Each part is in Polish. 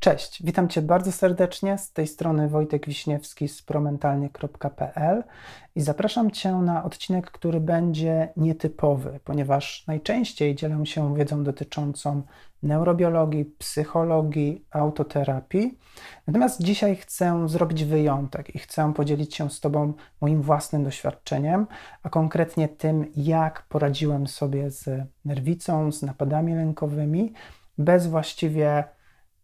Cześć, witam Cię bardzo serdecznie. Z tej strony Wojtek Wiśniewski z promentalnie.pl i zapraszam Cię na odcinek, który będzie nietypowy, ponieważ najczęściej dzielę się wiedzą dotyczącą neurobiologii, psychologii, autoterapii. Natomiast dzisiaj chcę zrobić wyjątek i chcę podzielić się z Tobą moim własnym doświadczeniem, a konkretnie tym, jak poradziłem sobie z nerwicą, z napadami lękowymi, bez właściwie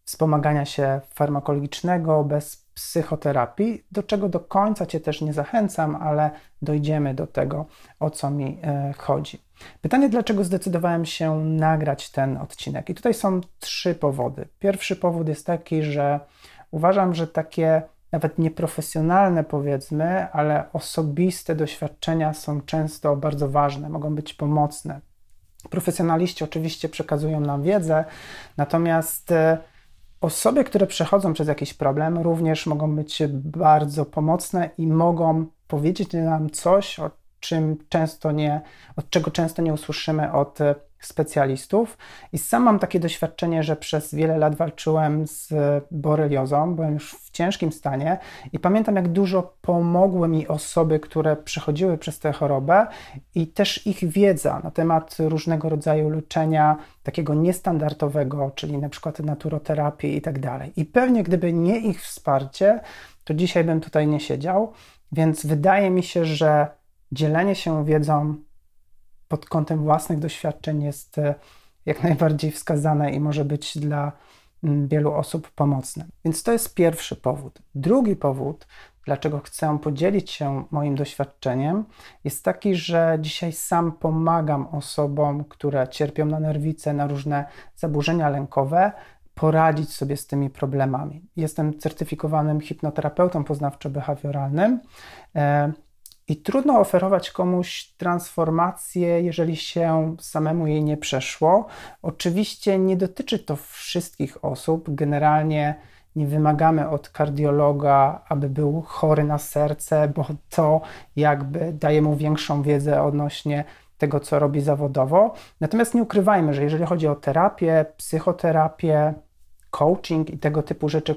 wspomagania się farmakologicznego, bez psychoterapii, do czego do końca Cię też nie zachęcam, ale dojdziemy do tego, o co mi e, chodzi. Pytanie, dlaczego zdecydowałem się nagrać ten odcinek? I tutaj są trzy powody. Pierwszy powód jest taki, że uważam, że takie nawet nieprofesjonalne, powiedzmy, ale osobiste doświadczenia są często bardzo ważne, mogą być pomocne. Profesjonaliści oczywiście przekazują nam wiedzę, natomiast e, Osoby, które przechodzą przez jakiś problem, również mogą być bardzo pomocne i mogą powiedzieć nam coś, o czym często nie, od czego często nie usłyszymy od e, specjalistów. I sam mam takie doświadczenie, że przez wiele lat walczyłem z e, boreliozą, byłem już w ciężkim stanie i pamiętam, jak dużo pomogły mi osoby, które przechodziły przez tę chorobę i też ich wiedza na temat różnego rodzaju leczenia, takiego niestandardowego, czyli na przykład naturoterapii i tak dalej. I pewnie gdyby nie ich wsparcie, to dzisiaj bym tutaj nie siedział, więc wydaje mi się, że dzielenie się wiedzą pod kątem własnych doświadczeń jest e, jak najbardziej wskazane i może być dla mm, wielu osób pomocne. Więc to jest pierwszy powód. Drugi powód, dlaczego chcę podzielić się moim doświadczeniem, jest taki, że dzisiaj sam pomagam osobom, które cierpią na nerwice, na różne zaburzenia lękowe, poradzić sobie z tymi problemami. Jestem certyfikowanym hipnoterapeutą poznawczo-behawioralnym. E, i trudno oferować komuś transformację, jeżeli się samemu jej nie przeszło. Oczywiście nie dotyczy to wszystkich osób. Generalnie nie wymagamy od kardiologa, aby był chory na serce, bo to jakby daje mu większą wiedzę odnośnie tego, co robi zawodowo. Natomiast nie ukrywajmy, że jeżeli chodzi o terapię, psychoterapię, coaching i tego typu rzeczy,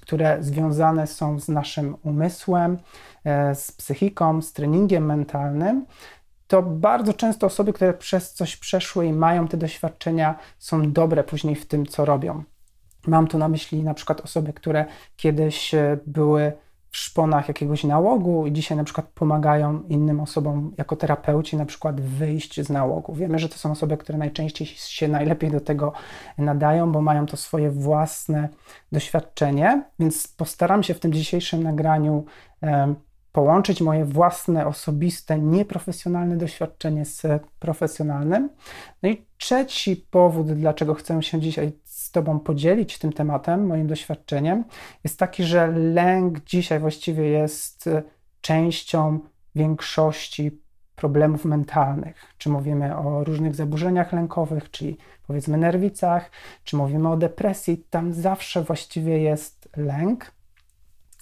które związane są z naszym umysłem, E, z psychiką, z treningiem mentalnym, to bardzo często osoby, które przez coś przeszły i mają te doświadczenia, są dobre później w tym, co robią. Mam tu na myśli na przykład osoby, które kiedyś e, były w szponach jakiegoś nałogu i dzisiaj na przykład pomagają innym osobom jako terapeuci na przykład wyjść z nałogu. Wiemy, że to są osoby, które najczęściej się najlepiej do tego nadają, bo mają to swoje własne doświadczenie, więc postaram się w tym dzisiejszym nagraniu połączyć moje własne, osobiste, nieprofesjonalne doświadczenie z profesjonalnym. No i trzeci powód, dlaczego chcę się dzisiaj z Tobą podzielić tym tematem, moim doświadczeniem, jest taki, że lęk dzisiaj właściwie jest częścią większości problemów mentalnych. Czy mówimy o różnych zaburzeniach lękowych, czyli powiedzmy nerwicach, czy mówimy o depresji, tam zawsze właściwie jest lęk.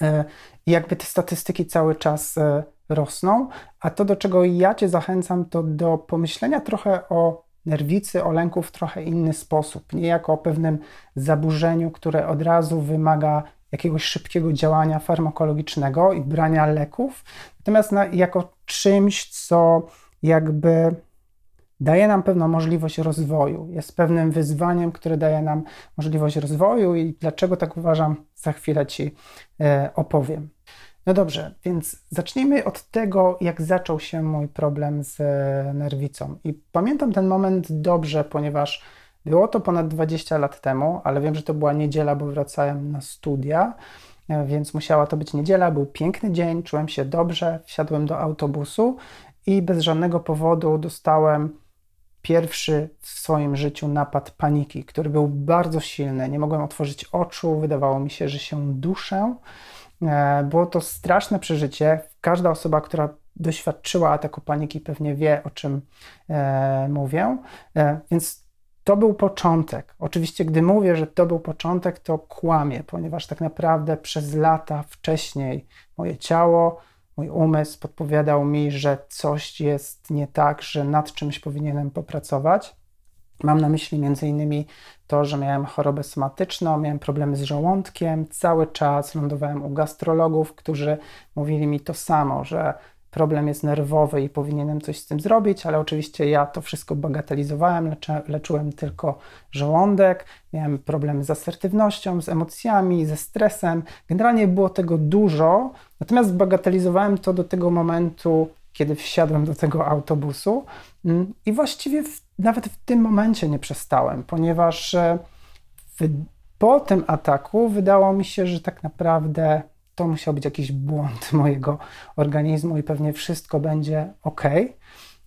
I e, jakby te statystyki cały czas e, rosną, a to, do czego ja Cię zachęcam, to do pomyślenia trochę o nerwicy, o lęku w trochę inny sposób, nie jako o pewnym zaburzeniu, które od razu wymaga jakiegoś szybkiego działania farmakologicznego i brania leków, natomiast na, jako czymś, co jakby daje nam pewną możliwość rozwoju, jest pewnym wyzwaniem, które daje nam możliwość rozwoju i dlaczego tak uważam, za chwilę Ci e, opowiem. No dobrze, więc zacznijmy od tego, jak zaczął się mój problem z e, nerwicą. I pamiętam ten moment dobrze, ponieważ było to ponad 20 lat temu, ale wiem, że to była niedziela, bo wracałem na studia, e, więc musiała to być niedziela. Był piękny dzień, czułem się dobrze, wsiadłem do autobusu i bez żadnego powodu dostałem pierwszy w swoim życiu napad paniki, który był bardzo silny. Nie mogłem otworzyć oczu, wydawało mi się, że się duszę. E, było to straszne przeżycie. Każda osoba, która doświadczyła ataku paniki, pewnie wie, o czym e, mówię. E, więc to był początek. Oczywiście, gdy mówię, że to był początek, to kłamie, ponieważ tak naprawdę przez lata wcześniej moje ciało mój umysł podpowiadał mi, że coś jest nie tak, że nad czymś powinienem popracować. Mam na myśli m.in. to, że miałem chorobę somatyczną, miałem problemy z żołądkiem, cały czas lądowałem u gastrologów, którzy mówili mi to samo, że problem jest nerwowy i powinienem coś z tym zrobić, ale oczywiście ja to wszystko bagatelizowałem, leczy, leczyłem tylko żołądek, miałem problemy z asertywnością, z emocjami, ze stresem. Generalnie było tego dużo, natomiast bagatelizowałem to do tego momentu, kiedy wsiadłem do tego autobusu mm, i właściwie w, nawet w tym momencie nie przestałem, ponieważ e, w, po tym ataku wydało mi się, że tak naprawdę to musiał być jakiś błąd mojego organizmu i pewnie wszystko będzie ok.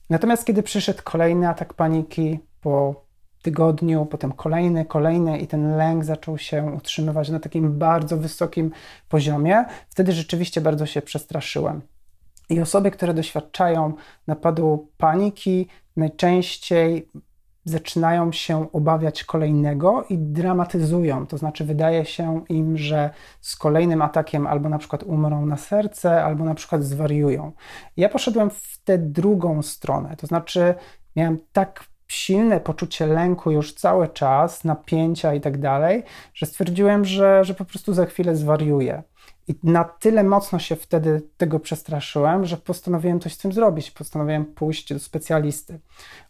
Natomiast kiedy przyszedł kolejny atak paniki po tygodniu, potem kolejny, kolejny i ten lęk zaczął się utrzymywać na takim bardzo wysokim poziomie, wtedy rzeczywiście bardzo się przestraszyłem. I osoby, które doświadczają napadu paniki, najczęściej zaczynają się obawiać kolejnego i dramatyzują. To znaczy, wydaje się im, że z kolejnym atakiem albo na przykład umrą na serce, albo na przykład zwariują. Ja poszedłem w tę drugą stronę, to znaczy, miałem tak silne poczucie lęku już cały czas, napięcia i tak dalej, że stwierdziłem, że, że po prostu za chwilę zwariuję. I na tyle mocno się wtedy tego przestraszyłem, że postanowiłem coś z tym zrobić. Postanowiłem pójść do specjalisty.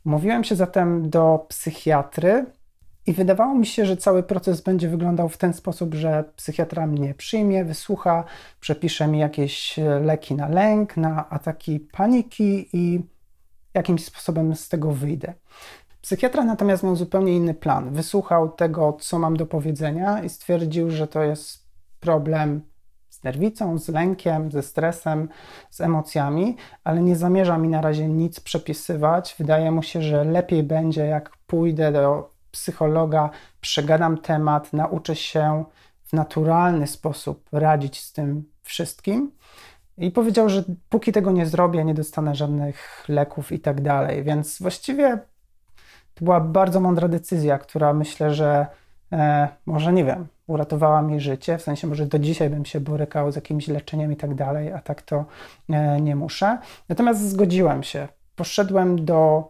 Mówiłem się zatem do psychiatry i wydawało mi się, że cały proces będzie wyglądał w ten sposób, że psychiatra mnie przyjmie, wysłucha, przepisze mi jakieś e, leki na lęk, na ataki paniki i jakimś sposobem z tego wyjdę. Psychiatra natomiast miał zupełnie inny plan. Wysłuchał tego, co mam do powiedzenia i stwierdził, że to jest problem z nerwicą, z lękiem, ze stresem, z emocjami, ale nie zamierza mi na razie nic przepisywać. Wydaje mu się, że lepiej będzie, jak pójdę do psychologa, przegadam temat, nauczę się w naturalny sposób radzić z tym wszystkim. I powiedział, że póki tego nie zrobię, nie dostanę żadnych leków i tak dalej. Więc właściwie to była bardzo mądra decyzja, która myślę, że e, może nie wiem, uratowała mi życie, w sensie może do dzisiaj bym się borykał z jakimś leczeniem i tak dalej, a tak to e, nie muszę. Natomiast zgodziłem się, poszedłem do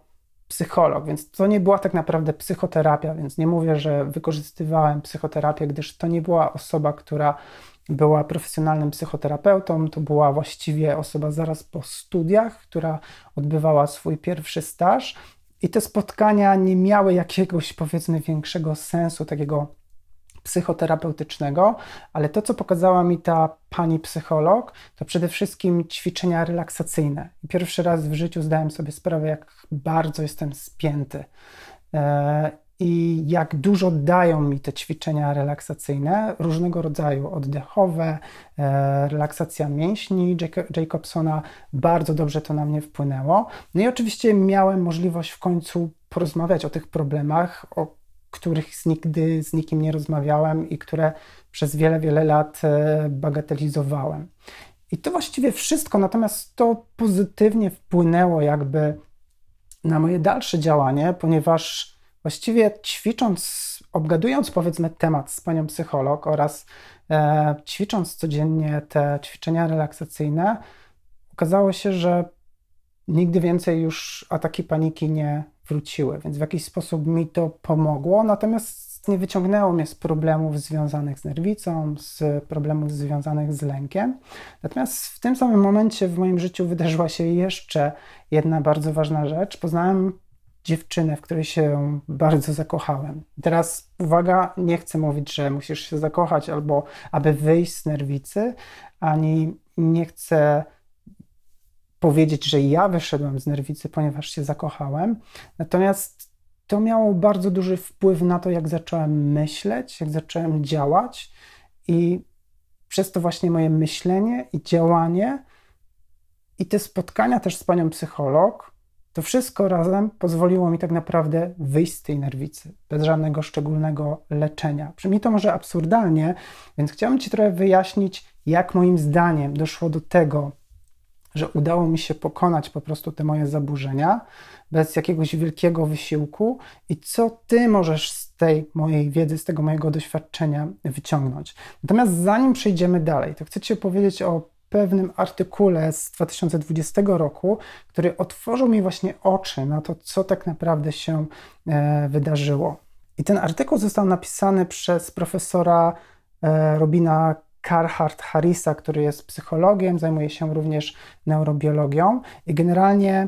psycholog, więc to nie była tak naprawdę psychoterapia, więc nie mówię, że wykorzystywałem psychoterapię, gdyż to nie była osoba, która była profesjonalnym psychoterapeutą, to była właściwie osoba zaraz po studiach, która odbywała swój pierwszy staż i te spotkania nie miały jakiegoś, powiedzmy, większego sensu, takiego psychoterapeutycznego, ale to, co pokazała mi ta pani psycholog, to przede wszystkim ćwiczenia relaksacyjne. Pierwszy raz w życiu zdałem sobie sprawę, jak bardzo jestem spięty. E, i jak dużo dają mi te ćwiczenia relaksacyjne, różnego rodzaju oddechowe, e, relaksacja mięśni Jacobsona, bardzo dobrze to na mnie wpłynęło. No i oczywiście miałem możliwość w końcu porozmawiać o tych problemach, o których nigdy z nikim nie rozmawiałem i które przez wiele, wiele lat e, bagatelizowałem. I to właściwie wszystko, natomiast to pozytywnie wpłynęło jakby na moje dalsze działanie, ponieważ Właściwie ćwicząc, obgadując powiedzmy temat z panią psycholog oraz e, ćwicząc codziennie te ćwiczenia relaksacyjne, okazało się, że nigdy więcej już ataki paniki nie wróciły, więc w jakiś sposób mi to pomogło, natomiast nie wyciągnęło mnie z problemów związanych z nerwicą, z problemów związanych z lękiem. Natomiast w tym samym momencie w moim życiu wydarzyła się jeszcze jedna bardzo ważna rzecz. Poznałem dziewczynę, w której się bardzo zakochałem. Teraz uwaga, nie chcę mówić, że musisz się zakochać albo aby wyjść z nerwicy, ani nie chcę powiedzieć, że ja wyszedłem z nerwicy, ponieważ się zakochałem. Natomiast to miało bardzo duży wpływ na to, jak zacząłem myśleć, jak zacząłem działać i przez to właśnie moje myślenie i działanie i te spotkania też z panią psycholog to wszystko razem pozwoliło mi tak naprawdę wyjść z tej nerwicy, bez żadnego szczególnego leczenia. Brzmi to może absurdalnie, więc chciałbym Ci trochę wyjaśnić, jak moim zdaniem doszło do tego, że udało mi się pokonać po prostu te moje zaburzenia bez jakiegoś wielkiego wysiłku i co ty możesz z tej mojej wiedzy, z tego mojego doświadczenia wyciągnąć. Natomiast zanim przejdziemy dalej, to chcę ci opowiedzieć o pewnym artykule z 2020 roku, który otworzył mi właśnie oczy na to, co tak naprawdę się e, wydarzyło. I ten artykuł został napisany przez profesora e, Robina Carhart Harrisa, który jest psychologiem, zajmuje się również neurobiologią i generalnie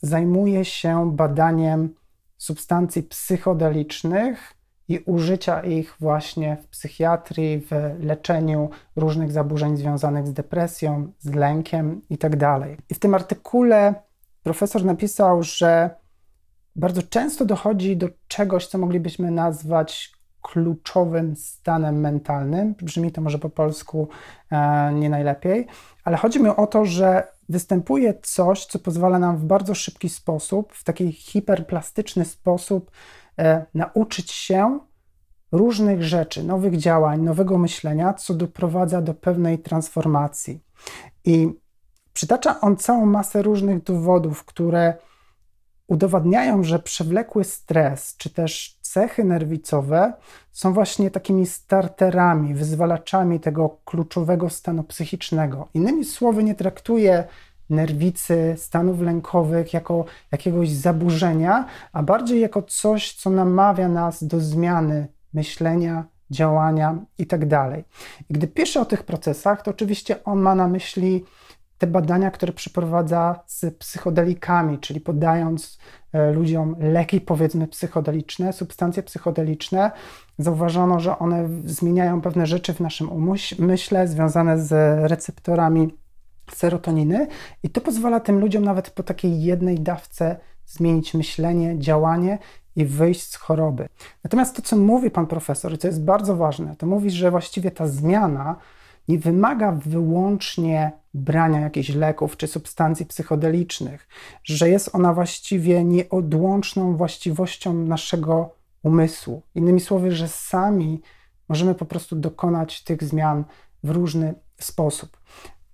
zajmuje się badaniem substancji psychodelicznych i użycia ich właśnie w psychiatrii, w leczeniu różnych zaburzeń związanych z depresją, z lękiem itd. Tak I w tym artykule profesor napisał, że bardzo często dochodzi do czegoś, co moglibyśmy nazwać kluczowym stanem mentalnym. Brzmi to może po polsku e, nie najlepiej, ale chodzi mi o to, że występuje coś, co pozwala nam w bardzo szybki sposób, w taki hiperplastyczny sposób E, nauczyć się różnych rzeczy, nowych działań, nowego myślenia, co doprowadza do pewnej transformacji. I przytacza on całą masę różnych dowodów, które udowadniają, że przewlekły stres czy też cechy nerwicowe są właśnie takimi starterami, wyzwalaczami tego kluczowego stanu psychicznego. Innymi słowy, nie traktuje nerwicy, stanów lękowych, jako jakiegoś zaburzenia, a bardziej jako coś, co namawia nas do zmiany myślenia, działania itd. Tak I gdy pisze o tych procesach, to oczywiście on ma na myśli te badania, które przeprowadza z psychodelikami, czyli podając e, ludziom leki, powiedzmy, psychodeliczne, substancje psychodeliczne, zauważono, że one zmieniają pewne rzeczy w naszym umyśle związane z receptorami serotoniny i to pozwala tym ludziom nawet po takiej jednej dawce zmienić myślenie, działanie i wyjść z choroby. Natomiast to, co mówi pan profesor, i co jest bardzo ważne, to mówi, że właściwie ta zmiana nie wymaga wyłącznie brania jakichś leków czy substancji psychodelicznych, że jest ona właściwie nieodłączną właściwością naszego umysłu. Innymi słowy, że sami możemy po prostu dokonać tych zmian w różny sposób.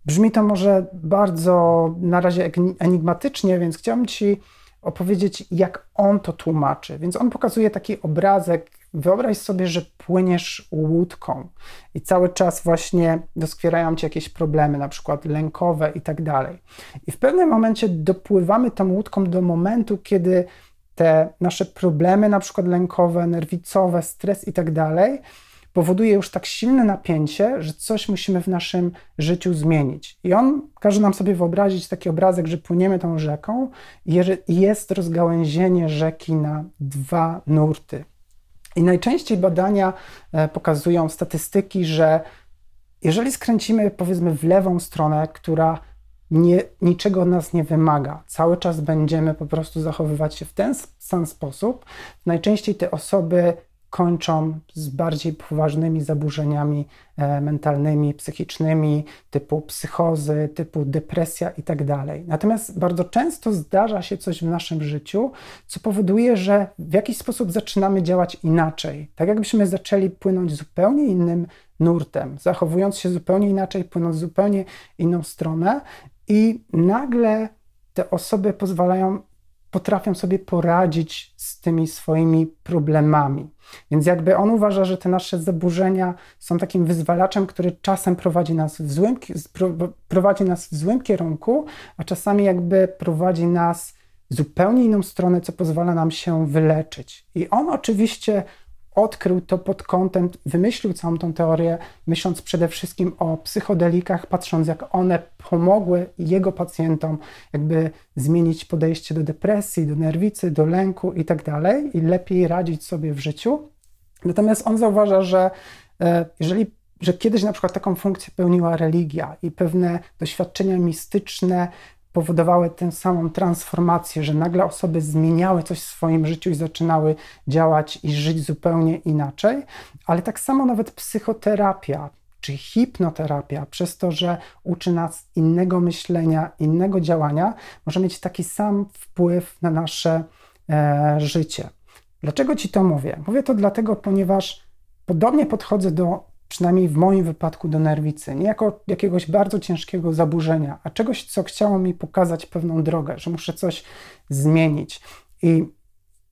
Brzmi to może bardzo na razie enigmatycznie, więc chciałbym Ci opowiedzieć, jak on to tłumaczy. Więc on pokazuje taki obrazek. Wyobraź sobie, że płyniesz łódką i cały czas właśnie doskwierają ci jakieś problemy, na przykład lękowe i tak dalej. I w pewnym momencie dopływamy tą łódką do momentu, kiedy te nasze problemy, na przykład lękowe, nerwicowe, stres i tak dalej, powoduje już tak silne napięcie, że coś musimy w naszym życiu zmienić. I on każe nam sobie wyobrazić taki obrazek, że płyniemy tą rzeką i jest rozgałęzienie rzeki na dwa nurty. I najczęściej badania e, pokazują statystyki, że jeżeli skręcimy powiedzmy w lewą stronę, która nie, niczego od nas nie wymaga. Cały czas będziemy po prostu zachowywać się w ten sam sposób. Najczęściej te osoby kończą z bardziej poważnymi zaburzeniami e, mentalnymi, psychicznymi, typu psychozy, typu depresja itd. Tak Natomiast bardzo często zdarza się coś w naszym życiu, co powoduje, że w jakiś sposób zaczynamy działać inaczej. Tak jakbyśmy zaczęli płynąć zupełnie innym nurtem, zachowując się zupełnie inaczej, płynąc zupełnie inną stronę i nagle te osoby pozwalają potrafią sobie poradzić z tymi swoimi problemami. Więc jakby on uważa, że te nasze zaburzenia są takim wyzwalaczem, który czasem prowadzi nas w złym, prowadzi nas w złym kierunku, a czasami jakby prowadzi nas w zupełnie inną stronę, co pozwala nam się wyleczyć. I on oczywiście odkrył to pod kątem, wymyślił całą tą teorię, myśląc przede wszystkim o psychodelikach, patrząc jak one pomogły jego pacjentom jakby zmienić podejście do depresji, do nerwicy, do lęku itd. Tak i lepiej radzić sobie w życiu. Natomiast on zauważa, że e, jeżeli że kiedyś na przykład taką funkcję pełniła religia i pewne doświadczenia mistyczne, powodowały tę samą transformację, że nagle osoby zmieniały coś w swoim życiu i zaczynały działać i żyć zupełnie inaczej, ale tak samo nawet psychoterapia czy hipnoterapia, przez to, że uczy nas innego myślenia, innego działania, może mieć taki sam wpływ na nasze e, życie. Dlaczego ci to mówię? Mówię to dlatego, ponieważ podobnie podchodzę do przynajmniej w moim wypadku do nerwicy, nie jako jakiegoś bardzo ciężkiego zaburzenia, a czegoś, co chciało mi pokazać pewną drogę, że muszę coś zmienić. I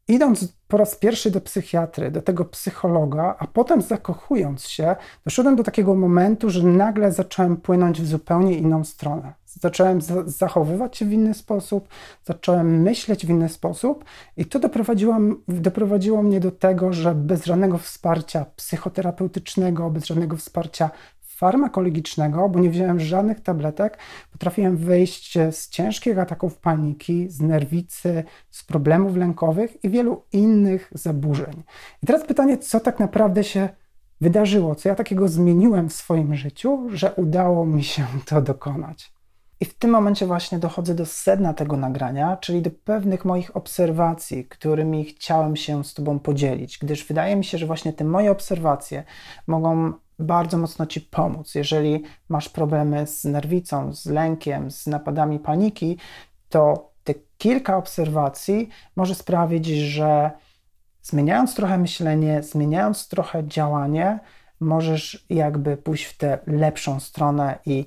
idąc po raz pierwszy do psychiatry, do tego psychologa, a potem zakochując się, doszedłem do takiego momentu, że nagle zacząłem płynąć w zupełnie inną stronę. Zacząłem zachowywać się w inny sposób, zacząłem myśleć w inny sposób, i to doprowadziło, doprowadziło mnie do tego, że bez żadnego wsparcia psychoterapeutycznego, bez żadnego wsparcia farmakologicznego, bo nie wziąłem żadnych tabletek, potrafiłem wyjść z ciężkich ataków paniki, z nerwicy, z problemów lękowych i wielu innych zaburzeń. I teraz pytanie, co tak naprawdę się wydarzyło, co ja takiego zmieniłem w swoim życiu, że udało mi się to dokonać. I w tym momencie właśnie dochodzę do sedna tego nagrania, czyli do pewnych moich obserwacji, którymi chciałem się z Tobą podzielić, gdyż wydaje mi się, że właśnie te moje obserwacje mogą bardzo mocno ci pomóc. Jeżeli masz problemy z nerwicą, z lękiem, z napadami paniki, to te kilka obserwacji może sprawić, że zmieniając trochę myślenie, zmieniając trochę działanie, możesz jakby pójść w tę lepszą stronę i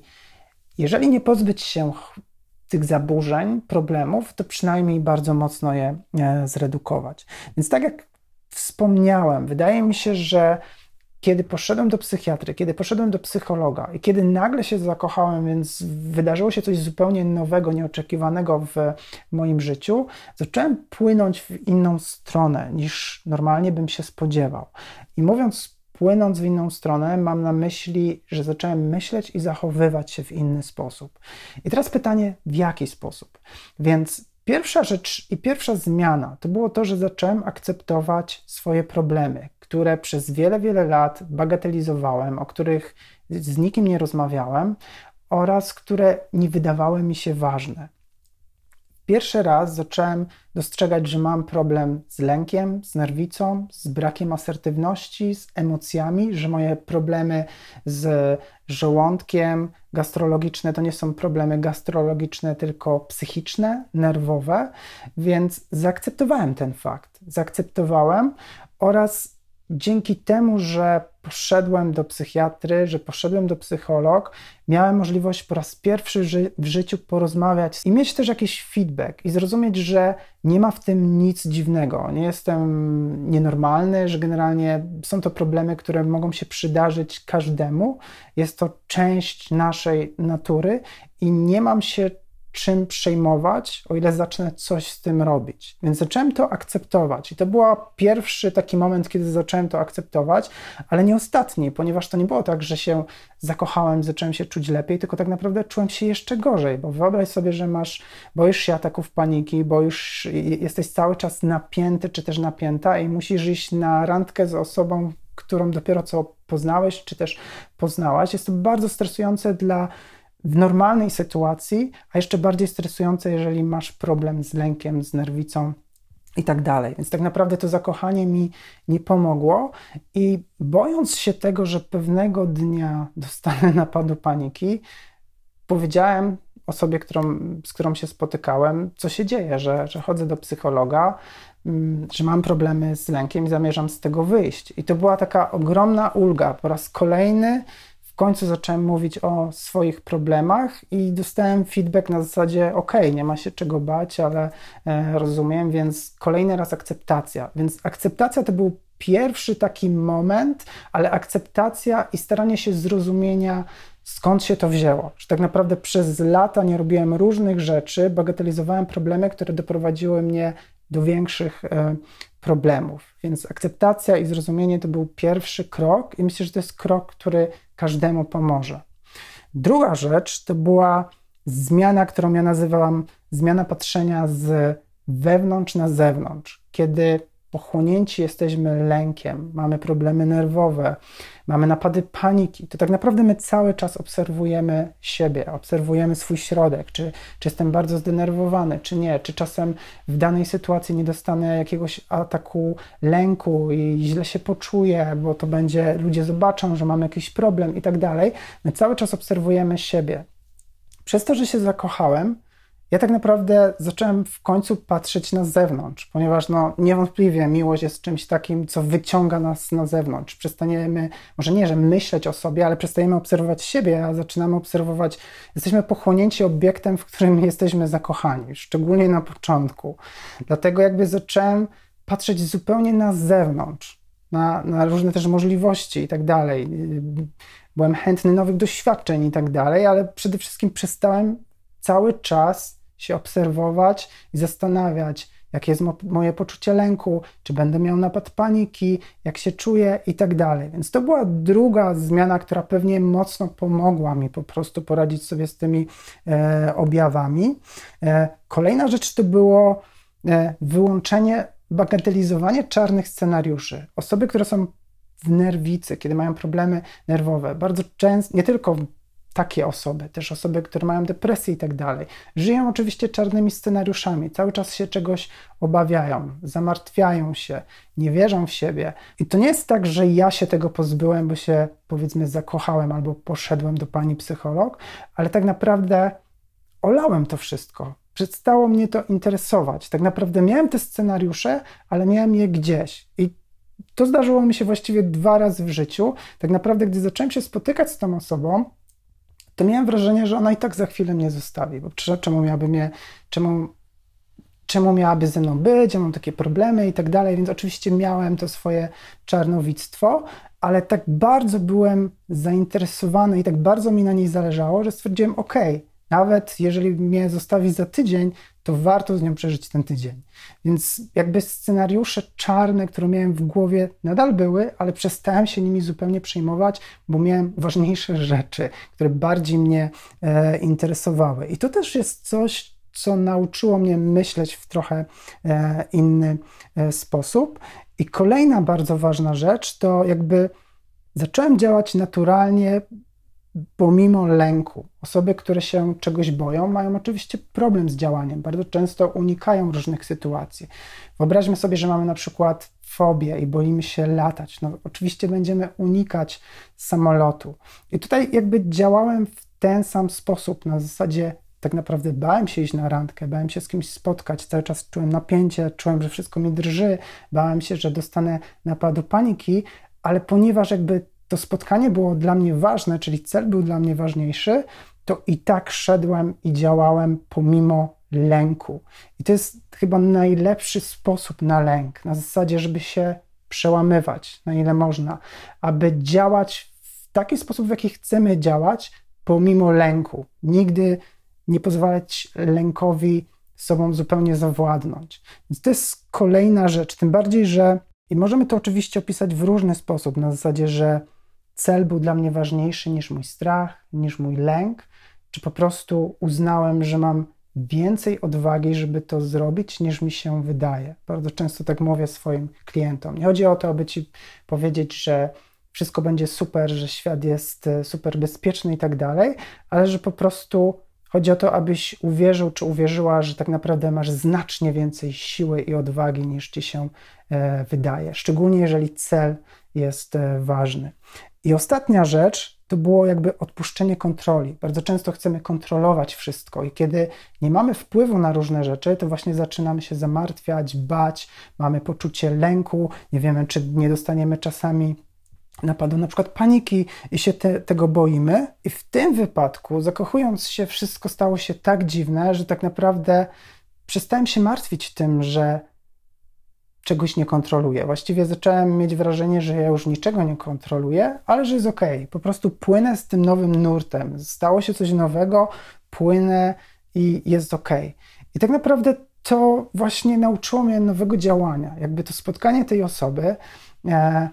jeżeli nie pozbyć się tych zaburzeń, problemów, to przynajmniej bardzo mocno je e, zredukować. Więc tak jak wspomniałem, wydaje mi się, że kiedy poszedłem do psychiatry, kiedy poszedłem do psychologa i kiedy nagle się zakochałem, więc wydarzyło się coś zupełnie nowego, nieoczekiwanego w moim życiu, zacząłem płynąć w inną stronę niż normalnie bym się spodziewał. I mówiąc płynąc w inną stronę, mam na myśli, że zacząłem myśleć i zachowywać się w inny sposób. I teraz pytanie, w jaki sposób? Więc pierwsza rzecz i pierwsza zmiana to było to, że zacząłem akceptować swoje problemy które przez wiele, wiele lat bagatelizowałem, o których z nikim nie rozmawiałem oraz które nie wydawały mi się ważne. Pierwszy raz zacząłem dostrzegać, że mam problem z lękiem, z nerwicą, z brakiem asertywności, z emocjami, że moje problemy z żołądkiem gastrologiczne to nie są problemy gastrologiczne, tylko psychiczne, nerwowe, więc zaakceptowałem ten fakt. Zaakceptowałem oraz dzięki temu, że poszedłem do psychiatry, że poszedłem do psycholog, miałem możliwość po raz pierwszy ży w życiu porozmawiać i mieć też jakiś feedback i zrozumieć, że nie ma w tym nic dziwnego. Nie jestem nienormalny, że generalnie są to problemy, które mogą się przydarzyć każdemu. Jest to część naszej natury i nie mam się czym przejmować, o ile zacznę coś z tym robić. Więc zacząłem to akceptować i to był pierwszy taki moment, kiedy zacząłem to akceptować, ale nie ostatni, ponieważ to nie było tak, że się zakochałem, zacząłem się czuć lepiej, tylko tak naprawdę czułem się jeszcze gorzej, bo wyobraź sobie, że masz, boisz się ataków paniki, bo już jesteś cały czas napięty czy też napięta i musisz iść na randkę z osobą, którą dopiero co poznałeś, czy też poznałaś. Jest to bardzo stresujące dla w normalnej sytuacji, a jeszcze bardziej stresujące, jeżeli masz problem z lękiem, z nerwicą i tak dalej. Więc tak naprawdę to zakochanie mi nie pomogło i bojąc się tego, że pewnego dnia dostanę napadu paniki, powiedziałem osobie, którą, z którą się spotykałem, co się dzieje, że, że chodzę do psychologa, mm, że mam problemy z lękiem i zamierzam z tego wyjść. I to była taka ogromna ulga. Po raz kolejny końcu zacząłem mówić o swoich problemach i dostałem feedback na zasadzie: OK, nie ma się czego bać, ale e, rozumiem, więc kolejny raz akceptacja. Więc akceptacja to był pierwszy taki moment, ale akceptacja i staranie się zrozumienia, skąd się to wzięło. Że tak naprawdę przez lata nie robiłem różnych rzeczy, bagatelizowałem problemy, które doprowadziły mnie do większych e, problemów. Więc akceptacja i zrozumienie to był pierwszy krok, i myślę, że to jest krok, który każdemu pomoże. Druga rzecz to była zmiana, którą ja nazywałam zmiana patrzenia z wewnątrz na zewnątrz, kiedy pochłonięci jesteśmy lękiem, mamy problemy nerwowe, mamy napady paniki, to tak naprawdę my cały czas obserwujemy siebie, obserwujemy swój środek, czy, czy jestem bardzo zdenerwowany, czy nie, czy czasem w danej sytuacji nie dostanę jakiegoś ataku lęku i źle się poczuję, bo to będzie, ludzie zobaczą, że mamy jakiś problem i tak dalej. My cały czas obserwujemy siebie. Przez to, że się zakochałem, ja tak naprawdę zacząłem w końcu patrzeć na zewnątrz, ponieważ no, niewątpliwie miłość jest czymś takim, co wyciąga nas na zewnątrz. Przestaniemy, może nie, że myśleć o sobie, ale przestajemy obserwować siebie, a zaczynamy obserwować, jesteśmy pochłonięci obiektem, w którym jesteśmy zakochani, szczególnie na początku. Dlatego jakby zacząłem patrzeć zupełnie na zewnątrz, na, na różne też możliwości i tak dalej. Byłem chętny nowych doświadczeń i tak dalej, ale przede wszystkim przestałem cały czas się obserwować i zastanawiać, jakie jest moje poczucie lęku, czy będę miał napad paniki, jak się czuję i tak dalej. Więc to była druga zmiana, która pewnie mocno pomogła mi po prostu poradzić sobie z tymi e, objawami. E, kolejna rzecz to było e, wyłączenie, bagatelizowanie czarnych scenariuszy. Osoby, które są w nerwicy, kiedy mają problemy nerwowe, bardzo często, nie tylko takie osoby, też osoby, które mają depresję i tak dalej, żyją oczywiście czarnymi scenariuszami, cały czas się czegoś obawiają, zamartwiają się, nie wierzą w siebie. I to nie jest tak, że ja się tego pozbyłem, bo się powiedzmy zakochałem albo poszedłem do pani psycholog, ale tak naprawdę olałem to wszystko. Przestało mnie to interesować. Tak naprawdę miałem te scenariusze, ale miałem je gdzieś. I to zdarzyło mi się właściwie dwa razy w życiu. Tak naprawdę, gdy zacząłem się spotykać z tą osobą, to miałem wrażenie, że ona i tak za chwilę mnie zostawi, bo czemu miałaby mnie, czemu, czemu miałaby ze mną być, ja mam takie problemy i tak dalej, więc oczywiście miałem to swoje czarnowictwo, ale tak bardzo byłem zainteresowany i tak bardzo mi na niej zależało, że stwierdziłem, okej, okay, nawet jeżeli mnie zostawi za tydzień, to warto z nią przeżyć ten tydzień. Więc jakby scenariusze czarne, które miałem w głowie, nadal były, ale przestałem się nimi zupełnie przejmować, bo miałem ważniejsze rzeczy, które bardziej mnie e, interesowały. I to też jest coś, co nauczyło mnie myśleć w trochę e, inny e, sposób. I kolejna bardzo ważna rzecz to jakby zacząłem działać naturalnie pomimo lęku. Osoby, które się czegoś boją, mają oczywiście problem z działaniem, bardzo często unikają różnych sytuacji. Wyobraźmy sobie, że mamy na przykład fobię i boimy się latać. No, oczywiście będziemy unikać samolotu. I tutaj jakby działałem w ten sam sposób, na zasadzie tak naprawdę bałem się iść na randkę, bałem się z kimś spotkać, cały czas czułem napięcie, czułem, że wszystko mi drży, bałem się, że dostanę napadu paniki, ale ponieważ jakby to spotkanie było dla mnie ważne, czyli cel był dla mnie ważniejszy, to i tak szedłem i działałem pomimo lęku. I to jest chyba najlepszy sposób na lęk, na zasadzie, żeby się przełamywać na ile można, aby działać w taki sposób, w jaki chcemy działać, pomimo lęku. Nigdy nie pozwalać lękowi sobą zupełnie zawładnąć. Więc to jest kolejna rzecz, tym bardziej, że i możemy to oczywiście opisać w różny sposób, na zasadzie, że cel był dla mnie ważniejszy niż mój strach, niż mój lęk, czy po prostu uznałem, że mam więcej odwagi, żeby to zrobić, niż mi się wydaje. Bardzo często tak mówię swoim klientom. Nie chodzi o to, aby ci powiedzieć, że wszystko będzie super, że świat jest e, super bezpieczny i tak dalej, ale że po prostu chodzi o to, abyś uwierzył czy uwierzyła, że tak naprawdę masz znacznie więcej siły i odwagi niż ci się e, wydaje, szczególnie jeżeli cel jest e, ważny. I ostatnia rzecz to było jakby odpuszczenie kontroli. Bardzo często chcemy kontrolować wszystko i kiedy nie mamy wpływu na różne rzeczy, to właśnie zaczynamy się zamartwiać, bać, mamy poczucie lęku, nie wiemy, czy nie dostaniemy czasami napadu na przykład paniki i się te, tego boimy. I w tym wypadku, zakochując się, wszystko stało się tak dziwne, że tak naprawdę przestałem się martwić tym, że czegoś nie kontroluję. Właściwie zacząłem mieć wrażenie, że ja już niczego nie kontroluję, ale że jest okej. Po prostu płynę z tym nowym nurtem. Stało się coś nowego, płynę i jest okej. I tak naprawdę to właśnie nauczyło mnie nowego działania. Jakby to spotkanie tej osoby. E,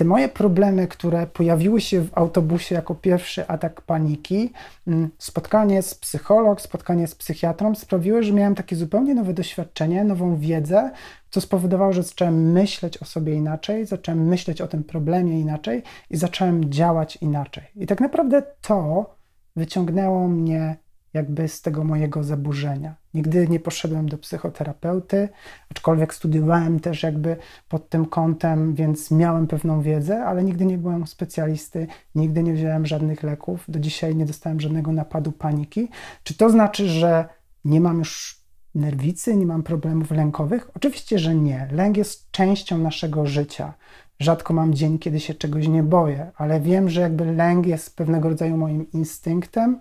te moje problemy, które pojawiły się w autobusie jako pierwszy atak paniki, mm, spotkanie z psycholog, spotkanie z psychiatrą sprawiły, że miałem takie zupełnie nowe doświadczenie, nową wiedzę, co spowodowało, że zacząłem myśleć o sobie inaczej, zacząłem myśleć o tym problemie inaczej i zacząłem działać inaczej. I tak naprawdę to wyciągnęło mnie jakby z tego mojego zaburzenia. Nigdy nie poszedłem do psychoterapeuty, aczkolwiek studiowałem też jakby pod tym kątem, więc miałem pewną wiedzę, ale nigdy nie byłem specjalisty, nigdy nie wziąłem żadnych leków, do dzisiaj nie dostałem żadnego napadu paniki. Czy to znaczy, że nie mam już nerwicy, nie mam problemów lękowych? Oczywiście, że nie. Lęk jest częścią naszego życia rzadko mam dzień, kiedy się czegoś nie boję, ale wiem, że jakby lęk jest pewnego rodzaju moim instynktem,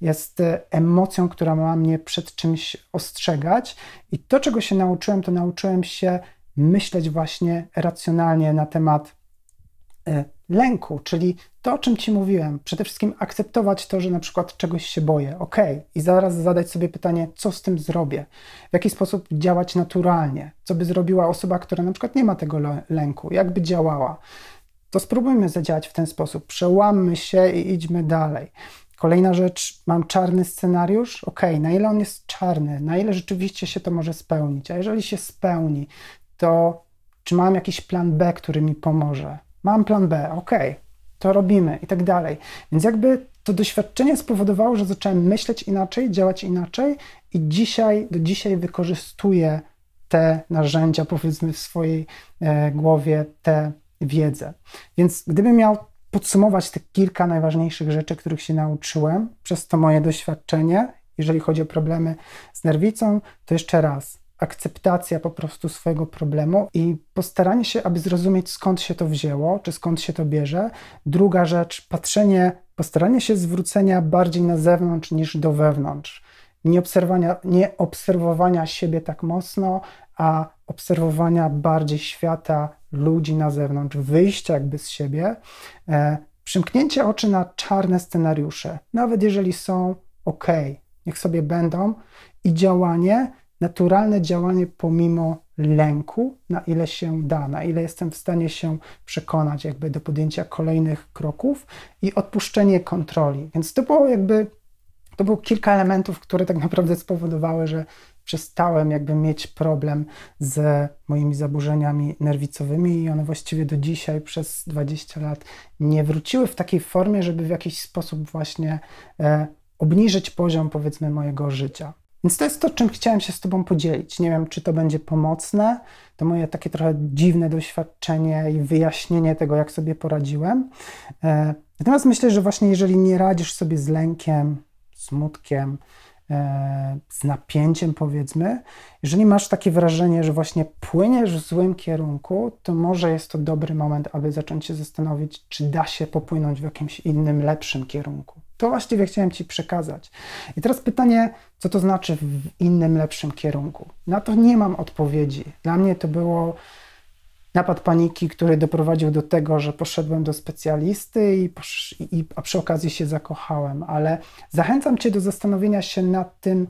jest e, emocją, która ma mnie przed czymś ostrzegać. I to, czego się nauczyłem, to nauczyłem się myśleć właśnie racjonalnie na temat e, lęku, czyli to, o czym Ci mówiłem. Przede wszystkim akceptować to, że na przykład czegoś się boję. Ok, i zaraz zadać sobie pytanie, co z tym zrobię? W jaki sposób działać naturalnie? Co by zrobiła osoba, która na przykład nie ma tego lęku? Jak by działała? To spróbujmy zadziałać w ten sposób. Przełammy się i idźmy dalej. Kolejna rzecz, mam czarny scenariusz. Ok, na ile on jest czarny, na ile rzeczywiście się to może spełnić? A jeżeli się spełni, to czy mam jakiś plan B, który mi pomoże? mam plan B, ok, to robimy i tak dalej. Więc jakby to doświadczenie spowodowało, że zacząłem myśleć inaczej, działać inaczej i dzisiaj, do dzisiaj wykorzystuję te narzędzia, powiedzmy, w swojej e, głowie, tę wiedzę. Więc gdybym miał podsumować te kilka najważniejszych rzeczy, których się nauczyłem przez to moje doświadczenie, jeżeli chodzi o problemy z nerwicą, to jeszcze raz akceptacja po prostu swojego problemu i postaranie się, aby zrozumieć skąd się to wzięło, czy skąd się to bierze. Druga rzecz, patrzenie, postaranie się zwrócenia bardziej na zewnątrz niż do wewnątrz. Nie obserwowania, nie obserwowania siebie tak mocno, a obserwowania bardziej świata, ludzi na zewnątrz, wyjścia jakby z siebie. E, przymknięcie oczy na czarne scenariusze, nawet jeżeli są ok, niech sobie będą, i działanie naturalne działanie pomimo lęku, na ile się da, na ile jestem w stanie się przekonać jakby do podjęcia kolejnych kroków i odpuszczenie kontroli. Więc to było jakby, to było kilka elementów, które tak naprawdę spowodowały, że przestałem jakby mieć problem z moimi zaburzeniami nerwicowymi i one właściwie do dzisiaj przez 20 lat nie wróciły w takiej formie, żeby w jakiś sposób właśnie e, obniżyć poziom powiedzmy mojego życia. Więc to jest to, czym chciałem się z Tobą podzielić. Nie wiem, czy to będzie pomocne. To moje takie trochę dziwne doświadczenie i wyjaśnienie tego, jak sobie poradziłem. E, natomiast myślę, że właśnie jeżeli nie radzisz sobie z lękiem, smutkiem, e, z napięciem, powiedzmy, jeżeli masz takie wrażenie, że właśnie płyniesz w złym kierunku, to może jest to dobry moment, aby zacząć się zastanowić, czy da się popłynąć w jakimś innym, lepszym kierunku. To właściwie chciałem Ci przekazać. I teraz pytanie, co to znaczy w innym, lepszym kierunku? Na to nie mam odpowiedzi. Dla mnie to było napad paniki, który doprowadził do tego, że poszedłem do specjalisty, i, i, a przy okazji się zakochałem. Ale zachęcam Cię do zastanowienia się nad tym,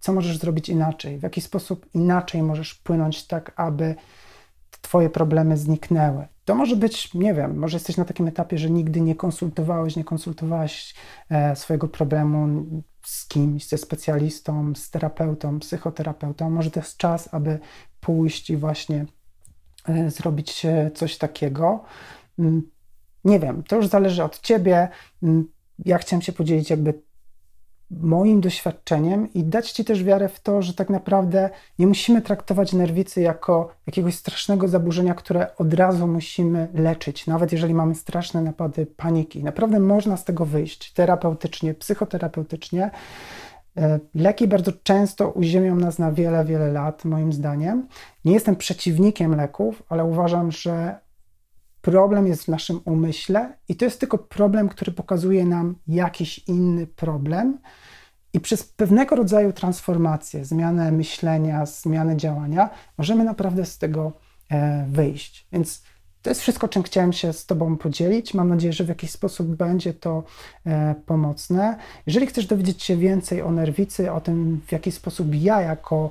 co możesz zrobić inaczej, w jaki sposób inaczej możesz płynąć tak, aby Twoje problemy zniknęły. To może być, nie wiem, może jesteś na takim etapie, że nigdy nie konsultowałeś, nie konsultowałaś e, swojego problemu z kimś, ze specjalistą, z terapeutą, psychoterapeutą. Może to jest czas, aby pójść i właśnie e, zrobić e, coś takiego. Mm, nie wiem, to już zależy od ciebie. Mm, ja chciałem się podzielić jakby moim doświadczeniem i dać Ci też wiarę w to, że tak naprawdę nie musimy traktować nerwicy jako jakiegoś strasznego zaburzenia, które od razu musimy leczyć, nawet jeżeli mamy straszne napady paniki. Naprawdę można z tego wyjść terapeutycznie, psychoterapeutycznie. E, leki bardzo często uziemią nas na wiele, wiele lat, moim zdaniem. Nie jestem przeciwnikiem leków, ale uważam, że problem jest w naszym umyśle i to jest tylko problem, który pokazuje nam jakiś inny problem, i przez pewnego rodzaju transformację, zmianę myślenia, zmianę działania, możemy naprawdę z tego e, wyjść. Więc to jest wszystko, czym chciałem się z Tobą podzielić. Mam nadzieję, że w jakiś sposób będzie to e, pomocne. Jeżeli chcesz dowiedzieć się więcej o nerwicy, o tym, w jaki sposób ja jako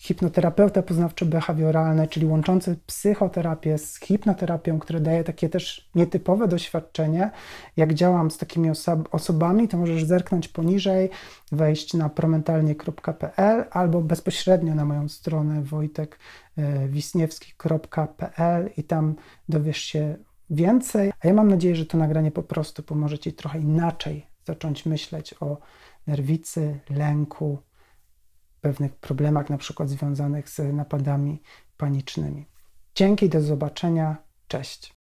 hipnoterapeuta poznawczo-behawioralny, czyli łączący psychoterapię z hipnoterapią, które daje takie też nietypowe doświadczenie. Jak działam z takimi osobami, to możesz zerknąć poniżej, wejść na promentalnie.pl albo bezpośrednio na moją stronę wojtekwisniewski.pl e, i tam dowiesz się więcej. A ja mam nadzieję, że to nagranie po prostu pomoże Ci trochę inaczej zacząć myśleć o nerwicy, lęku, pewnych problemach, na przykład związanych z napadami panicznymi. Dzięki, do zobaczenia, cześć.